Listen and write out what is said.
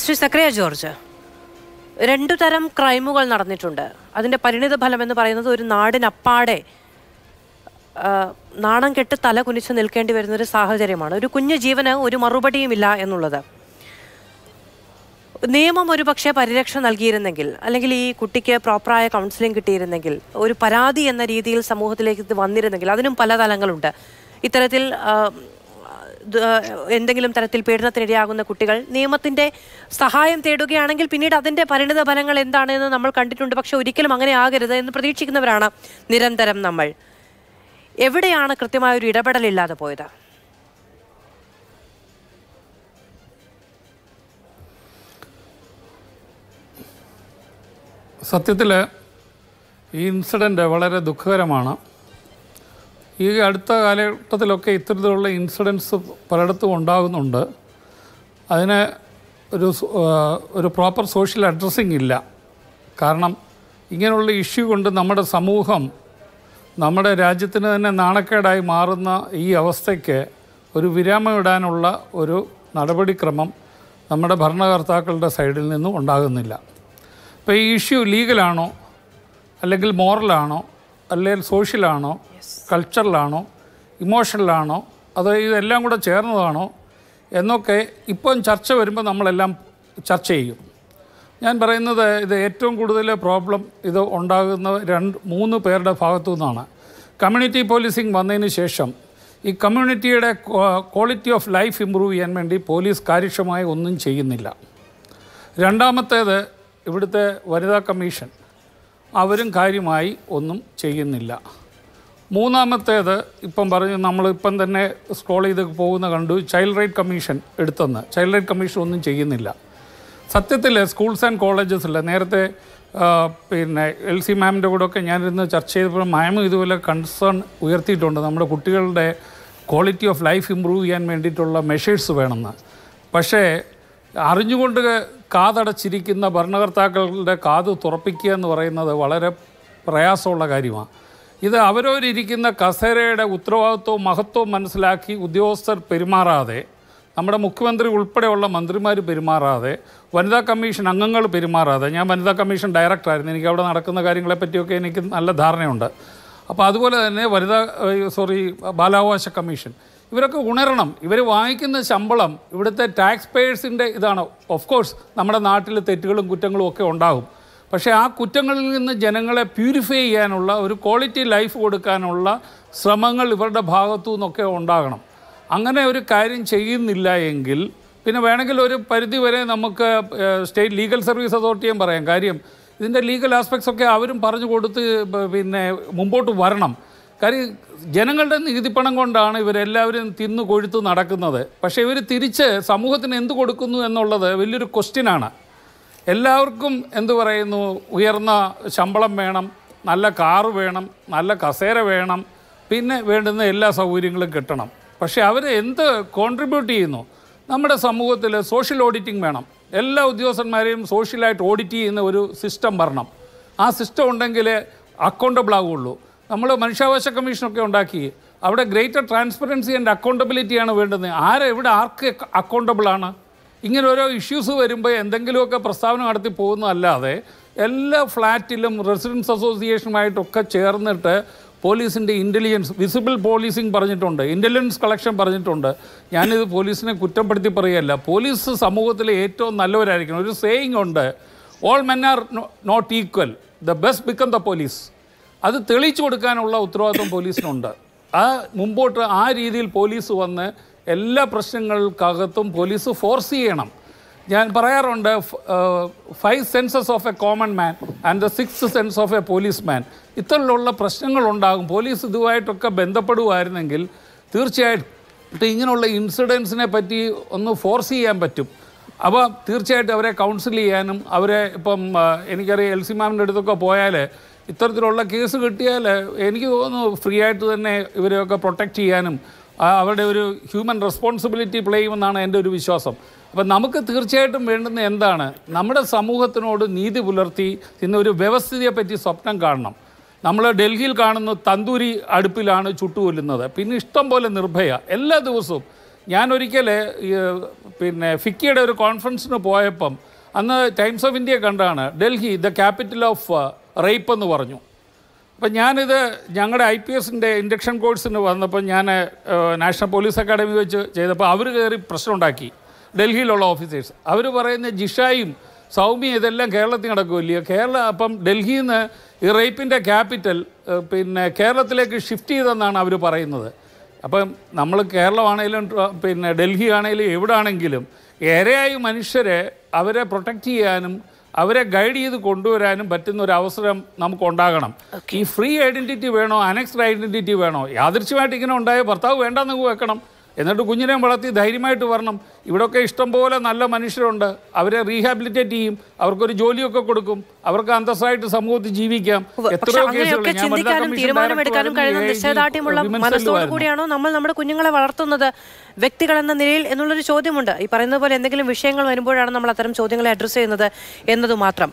ശ്രീ സക്രിയ George രണ്ടു തരം ക്രൈമുകൾ നടന്നിട്ടുണ്ട് അതിൻ്റെ പരിണിത ഫലം എന്ന് പറയുന്നത് ഒരു നാടിനപ്പാടെ നാണം കെട്ട് തല കുനിച്ച് നിൽക്കേണ്ടി വരുന്നൊരു സാഹചര്യമാണ് ഒരു കുഞ്ഞു ജീവന് ഒരു മറുപടിയുമില്ല എന്നുള്ളത് നിയമം ഒരു പക്ഷേ പരിരക്ഷ നൽകിയിരുന്നെങ്കിൽ അല്ലെങ്കിൽ ഈ കുട്ടിക്ക് പ്രോപ്പറായ കൗൺസിലിംഗ് കിട്ടിയിരുന്നെങ്കിൽ ഒരു പരാതി എന്ന രീതിയിൽ സമൂഹത്തിലേക്ക് ഇത് വന്നിരുന്നെങ്കിൽ അതിനും പല തലങ്ങളുണ്ട് ഇത്തരത്തിൽ എന്തെങ്കിലും തരത്തിൽ പീഡനത്തിനിടയാകുന്ന കുട്ടികൾ നിയമത്തിന്റെ സഹായം തേടുകയാണെങ്കിൽ പിന്നീട് അതിന്റെ പരിണിത ഫലങ്ങൾ എന്താണെന്ന് നമ്മൾ കണ്ടിട്ടുണ്ട് പക്ഷെ ഒരിക്കലും അങ്ങനെ ആകരുത് എന്ന് പ്രതീക്ഷിക്കുന്നവരാണ് നിരന്തരം നമ്മൾ എവിടെയാണ് കൃത്യമായ ഒരു ഇല്ലാതെ പോയത് സത്യത്തിൽ ഈ ഇൻസിഡന്റ് വളരെ ദുഃഖകരമാണ് ഈ അടുത്ത കാലഘട്ടത്തിലൊക്കെ ഇത്തരത്തിലുള്ള ഇൻസിഡൻസ് പലയിടത്തും ഉണ്ടാകുന്നുണ്ട് അതിന് ഒരു ഒരു പ്രോപ്പർ സോഷ്യൽ അഡ്രസ്സിങ് ഇല്ല കാരണം ഇങ്ങനെയുള്ള ഇഷ്യൂ കൊണ്ട് നമ്മുടെ സമൂഹം നമ്മുടെ രാജ്യത്തിന് തന്നെ നാണക്കേടായി മാറുന്ന ഈ അവസ്ഥയ്ക്ക് ഒരു വിരാമമിടാനുള്ള ഒരു നടപടിക്രമം നമ്മുടെ ഭരണകർത്താക്കളുടെ സൈഡിൽ നിന്നും ഉണ്ടാകുന്നില്ല അപ്പോൾ ഈ ഇഷ്യൂ ലീഗലാണോ അല്ലെങ്കിൽ മോറലാണോ അല്ലെങ്കിൽ സോഷ്യലാണോ കൾച്ചറിലാണോ ഇമോഷണലാണോ അതോ ഇതെല്ലാം കൂടെ ചേർന്നതാണോ എന്നൊക്കെ ഇപ്പം ചർച്ച വരുമ്പോൾ നമ്മളെല്ലാം ചർച്ച ചെയ്യും ഞാൻ പറയുന്നത് ഇത് ഏറ്റവും കൂടുതൽ പ്രോബ്ലം ഇത് ഉണ്ടാകുന്ന രണ്ട് മൂന്ന് പേരുടെ ഭാഗത്തു നിന്നാണ് കമ്മ്യൂണിറ്റി പോലീസിങ് വന്നതിന് ശേഷം ഈ കമ്മ്യൂണിറ്റിയുടെ ക്വാളിറ്റി ഓഫ് ലൈഫ് ഇമ്പ്രൂവ് ചെയ്യാൻ വേണ്ടി പോലീസ് കാര്യക്ഷമമായി ഒന്നും ചെയ്യുന്നില്ല രണ്ടാമത്തേത് ഇവിടുത്തെ വനിതാ കമ്മീഷൻ അവരും കാര്യമായി ഒന്നും ചെയ്യുന്നില്ല മൂന്നാമത്തേത് ഇപ്പം പറഞ്ഞു നമ്മളിപ്പം തന്നെ സ്ക്രോൾ ചെയ്ത് പോകുന്ന കണ്ടു ചൈൽഡ് റൈറ്റ് കമ്മീഷൻ എടുത്തെന്ന് ചൈൽഡ് റൈറ്റ് കമ്മീഷൻ ഒന്നും ചെയ്യുന്നില്ല സത്യത്തിൽ സ്കൂൾസ് ആൻഡ് കോളേജസിൽ നേരത്തെ പിന്നെ എൽ സി മാമിൻ്റെ ഒക്കെ ഞാനിരുന്ന് ചർച്ച ചെയ്തപ്പോൾ മാമും ഇതുപോലെ കൺസേൺ ഉയർത്തിയിട്ടുണ്ട് നമ്മുടെ കുട്ടികളുടെ ക്വാളിറ്റി ഓഫ് ലൈഫ് ഇമ്പ്രൂവ് ചെയ്യാൻ വേണ്ടിയിട്ടുള്ള മെഷേഴ്സ് വേണമെന്ന് പക്ഷേ അറിഞ്ഞുകൊണ്ട് കാതടച്ചിരിക്കുന്ന ഭരണകർത്താക്കളുടെ കാത് തുറപ്പിക്കുക എന്ന് പറയുന്നത് വളരെ പ്രയാസമുള്ള കാര്യമാണ് ഇത് അവരവരിയ്ക്കുന്ന കസേരയുടെ ഉത്തരവാദിത്വവും മഹത്വവും മനസ്സിലാക്കി ഉദ്യോഗസ്ഥർ പെരുമാറാതെ നമ്മുടെ മുഖ്യമന്ത്രി ഉൾപ്പെടെയുള്ള മന്ത്രിമാർ പെരുമാറാതെ വനിതാ കമ്മീഷൻ അംഗങ്ങൾ പെരുമാറാതെ ഞാൻ വനിതാ കമ്മീഷൻ ഡയറക്ടറായിരുന്നു എനിക്ക് അവിടെ നടക്കുന്ന പറ്റിയൊക്കെ എനിക്ക് നല്ല ധാരണയുണ്ട് അപ്പോൾ അതുപോലെ തന്നെ വനിതാ സോറി ബാലാവകാശ കമ്മീഷൻ ഇവരൊക്കെ ഉണരണം ഇവർ വാങ്ങിക്കുന്ന ശമ്പളം ഇവിടുത്തെ ടാക്സ് പേയേഴ്സിൻ്റെ ഇതാണ് ഓഫ് കോഴ്സ് നമ്മുടെ നാട്ടിൽ തെറ്റുകളും കുറ്റങ്ങളും ഒക്കെ ഉണ്ടാകും പക്ഷേ ആ കുറ്റങ്ങളിൽ നിന്ന് ജനങ്ങളെ പ്യൂരിഫൈ ചെയ്യാനുള്ള ഒരു ക്വാളിറ്റി ലൈഫ് കൊടുക്കാനുള്ള ശ്രമങ്ങൾ ഇവരുടെ ഭാഗത്തു നിന്നൊക്കെ ഉണ്ടാകണം അങ്ങനെ ഒരു കാര്യം ചെയ്യുന്നില്ല എങ്കിൽ പിന്നെ വേണമെങ്കിൽ ഒരു പരിധി വരെ നമുക്ക് സ്റ്റേറ്റ് ലീഗൽ സർവീസ് അതോറിറ്റിയും പറയാം കാര്യം ഇതിൻ്റെ ലീഗൽ ആസ്പെക്ട്സ് ഒക്കെ അവരും പറഞ്ഞു കൊടുത്ത് പിന്നെ മുമ്പോട്ട് വരണം കാര്യം ജനങ്ങളുടെ നികുതിപ്പണം കൊണ്ടാണ് ഇവരെല്ലാവരും തിന്നു കൊഴുത്ത് നടക്കുന്നത് പക്ഷേ ഇവർ തിരിച്ച് സമൂഹത്തിന് എന്ത് കൊടുക്കുന്നു എന്നുള്ളത് വലിയൊരു ക്വസ്റ്റ്യനാണ് എല്ലാവർക്കും എന്തു പറയുന്നു ഉയർന്ന ശമ്പളം വേണം നല്ല കാറ് വേണം നല്ല കസേര വേണം പിന്നെ വേണ്ടുന്ന എല്ലാ സൗകര്യങ്ങളും കിട്ടണം പക്ഷേ അവർ എന്ത് കോൺട്രിബ്യൂട്ട് ചെയ്യുന്നു നമ്മുടെ സമൂഹത്തിൽ സോഷ്യൽ ഓഡിറ്റിംഗ് വേണം എല്ലാ ഉദ്യോഗസ്ഥന്മാരെയും സോഷ്യലായിട്ട് ഓഡിറ്റ് ചെയ്യുന്ന ഒരു സിസ്റ്റം വരണം ആ സിസ്റ്റം ഉണ്ടെങ്കിൽ അക്കൗണ്ടബിൾ ആവുള്ളൂ നമ്മൾ മനുഷ്യാവകാശ കമ്മീഷനൊക്കെ ഉണ്ടാക്കി അവിടെ ഗ്രേറ്റർ ട്രാൻസ്പെറൻസി ആൻഡ് അക്കൗണ്ടബിലിറ്റിയാണ് വേണ്ടത് ആരെവിടെ ആർക്ക് അക്കൗണ്ടബിളാണ് ഇങ്ങനെ ഓരോ ഇഷ്യൂസ് വരുമ്പോൾ എന്തെങ്കിലുമൊക്കെ പ്രസ്താവന നടത്തി പോകുന്നതല്ലാതെ എല്ലാ ഫ്ലാറ്റിലും റെസിഡൻസ് അസോസിയേഷനുമായിട്ടൊക്കെ ചേർന്നിട്ട് പോലീസിൻ്റെ ഇൻ്റലിജൻസ് വിസിബിൾ പോലീസിങ് പറഞ്ഞിട്ടുണ്ട് ഇൻ്റലിജൻസ് കളക്ഷൻ പറഞ്ഞിട്ടുണ്ട് ഞാനിത് പോലീസിനെ കുറ്റപ്പെടുത്തി പറയുകയല്ല പോലീസ് സമൂഹത്തിലെ ഏറ്റവും നല്ലവരായിരിക്കണം ഒരു സേയിങ് ഉണ്ട് all men are not equal the best become the police അത് തെളിയിച്ചു കൊടുക്കാനുള്ള ഉത്തരവാദിത്വം പോലീസിനുണ്ട് ആ മുമ്പോട്ട് ആ രീതിയിൽ പോലീസ് വന്ന് എല്ലാ പ്രശ്നങ്ങൾക്കകത്തും പോലീസ് ഫോഴ്സ് ചെയ്യണം ഞാൻ പറയാറുണ്ട് five senses of a common man and the six sense of a policeman ഇത്തരത്തിലുള്ള പ്രശ്നങ്ങളുണ്ടാകും പോലീസ് ഇതുമായിട്ടൊക്കെ ബന്ധപ്പെടുമായിരുന്നെങ്കിൽ തീർച്ചയായിട്ടും ഇങ്ങനെയുള്ള ഇൻസിഡൻസിനെ പറ്റി ഒന്ന് ഫോഴ്സ് ചെയ്യാൻ പറ്റും അപ്പോൾ തീർച്ചയായിട്ടും അവരെ കൗൺസിൽ ചെയ്യാനും അവരെ ഇപ്പം എനിക്കറിയാം എൽ സി മാമിൻ്റെ അടുത്തൊക്കെ പോയാൽ ഇത്തരത്തിലുള്ള കേസ് കിട്ടിയാൽ എനിക്ക് തോന്നുന്നു ഫ്രീ ആയിട്ട് തന്നെ ഇവരെയൊക്കെ പ്രൊട്ടക്റ്റ് ചെയ്യാനും അവരുടെ ഒരു ഹ്യൂമൻ റെസ്പോൺസിബിലിറ്റി പ്ലേ ചെയ്യുമെന്നാണ് എൻ്റെ ഒരു വിശ്വാസം അപ്പം നമുക്ക് തീർച്ചയായിട്ടും വേണ്ടുന്ന എന്താണ് നമ്മുടെ സമൂഹത്തിനോട് നീതി പുലർത്തി ഇന്ന് ഒരു വ്യവസ്ഥിതിയെ പറ്റി സ്വപ്നം കാണണം നമ്മൾ ഡൽഹിയിൽ കാണുന്ന തന്തൂരി അടുപ്പിലാണ് ചുട്ടുകൊല്ലുന്നത് പിന്നെ ഇഷ്ടം പോലെ നിർഭയ എല്ലാ ദിവസവും ഞാൻ ഒരിക്കൽ പിന്നെ ഫിക്കിയുടെ ഒരു കോൺഫറൻസിന് പോയപ്പം അന്ന് ടൈംസ് ഓഫ് ഇന്ത്യ കണ്ടാണ് Delhi the capital of rape എന്ന് പറഞ്ഞു അപ്പം ഞാനിത് ഞങ്ങളുടെ ഐ പി എസിൻ്റെ ഇൻഡക്ഷൻ കോഴ്സിന് വന്നപ്പോൾ ഞാൻ നാഷണൽ പോലീസ് അക്കാഡമി വെച്ച് ചെയ്തപ്പോൾ അവർ കയറി പ്രശ്നമുണ്ടാക്കി ഡൽഹിയിലുള്ള ഓഫീസേഴ്സ് അവർ പറയുന്ന ജിഷായും സൗമ്യ ഇതെല്ലാം കേരളത്തിൽ നടക്കുമല്ലയോ കേരള അപ്പം ഡൽഹിയിൽ നിന്ന് ഈ റേപ്പിൻ്റെ ക്യാപിറ്റൽ പിന്നെ കേരളത്തിലേക്ക് ഷിഫ്റ്റ് ചെയ്തെന്നാണ് അവർ പറയുന്നത് അപ്പം നമ്മൾ കേരളമാണേലും പിന്നെ ഡൽഹി ആണേലും എവിടെ ആണെങ്കിലും ഇരയായി മനുഷ്യരെ അവരെ പ്രൊട്ടക്റ്റ് ചെയ്യാനും അവരെ ഗൈഡ് ചെയ്ത് കൊണ്ടുവരാനും പറ്റുന്ന ഒരു അവസരം നമുക്ക് ഉണ്ടാകണം ഈ ഫ്രീ ഐഡൻറ്റിറ്റി വേണോ അനക്സ്ഡ് ഐഡൻറ്റിറ്റി വേണോ യാദൃശ്യമായിട്ട് ഇങ്ങനെ ഉണ്ടായ ഭർത്താവ് വേണ്ടെന്ന് വെക്കണം എന്നിട്ട് കുഞ്ഞിനെ വളർത്തി ധൈര്യമായിട്ട് വരണം ഇവിടെയൊക്കെ ഇഷ്ടം പോലെ നല്ല മനുഷ്യരുണ്ട് അവരെ റീഹാബിലിറ്റേറ്റ് ചെയ്യും അവർക്കൊരു ജോലിയൊക്കെ കൊടുക്കും അവർക്ക് അന്തസ്സായിട്ട് സമൂഹത്തിൽ ജീവിക്കാം ചിന്തിക്കാനും തീരുമാനമെടുക്കാനും കഴിയുന്ന കൂടിയാണോ നമ്മൾ നമ്മുടെ കുഞ്ഞുങ്ങളെ വളർത്തുന്നത് വ്യക്തികൾ എന്ന നിലയിൽ എന്നുള്ളൊരു ചോദ്യമുണ്ട് ഈ പറയുന്നത് പോലെ എന്തെങ്കിലും വിഷയങ്ങൾ വരുമ്പോഴാണ് നമ്മൾ അത്തരം ചോദ്യങ്ങളെ അഡ്രസ്സ് ചെയ്യുന്നത് എന്നതു മാത്രം